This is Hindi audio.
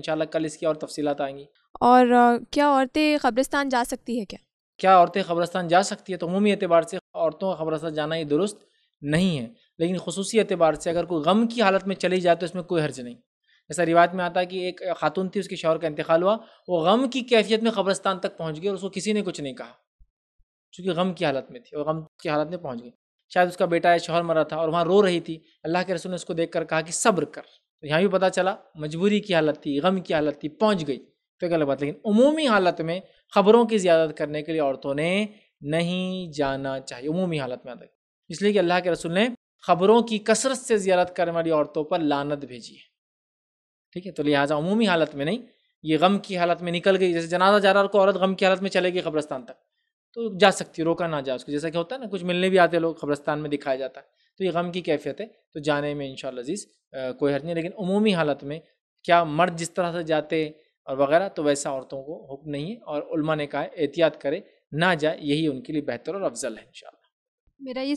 इंशाल्लाह कल इसकी और तफसीत आएंगी और क्या औरतें खबरस्तान जा सकती है क्या क्या औरतें कब्रस्तान जा सकती है तो अमूमी एतबार से औरतों का कब्रस्तान जाना ही दुरुस्त नहीं है लेकिन खसूसी एतबार से अगर कोई गम की हालत में चली जाए तो इसमें कोई हर्ज नहीं जैसा रिवायत में आता है कि एक खातून थी उसके शौहर का इंतकाल हुआ वो गम की कैफियत में कब्रस्तान तक पहुँच गई और उसको किसी ने कुछ नहीं कहा चूँकि गम की हालत में थी और गम की हालत में पहुँच गई शायद उसका बेटा या शौहर मरा था और वहाँ रो रही थी अल्लाह के रसूल ने उसको देख कर कहा कि सब्र कर तो यहाँ भी पता चला मजबूरी की हालत थी गम की हालत थी पहुँच गई तो गलत बात लेकिन अमूमी हालत में ख़बरों की ज़्यादात करने के लिए औरतों ने नहीं जाना चाहिए अमूमी हालत में आता इसलिए कि अल्लाह के रसूल ने ख़बरों की कसरत से ज़्यादात करने वाली औरतों पर लानत भेजी है ठीक है तो लिहाजा अमूमी हालत में नहीं ये गम की हालत में निकल गई जैसे जनाजा जा रहा को औरत गम की हालत में चलेगी कब्रस्तान तक तो जा सकती है रोका ना जा उसको जैसा कि होता है ना कुछ मिलने भी आते हैं लोग कब्रस्तान में दिखाया जाता है तो ये गम की कैफियत है तो जाने में इन शजीज़ कोई हर्ज नहीं लेकिन अमूमी हालत में क्या मर्द जिस तरह से जाते और वगैरह तो वैसा औरतों को हुक्म नहीं है और उल्मा ने कहा एहतियात करे ना जाए यही उनके लिए बेहतर और अफजल है इन मेरा ये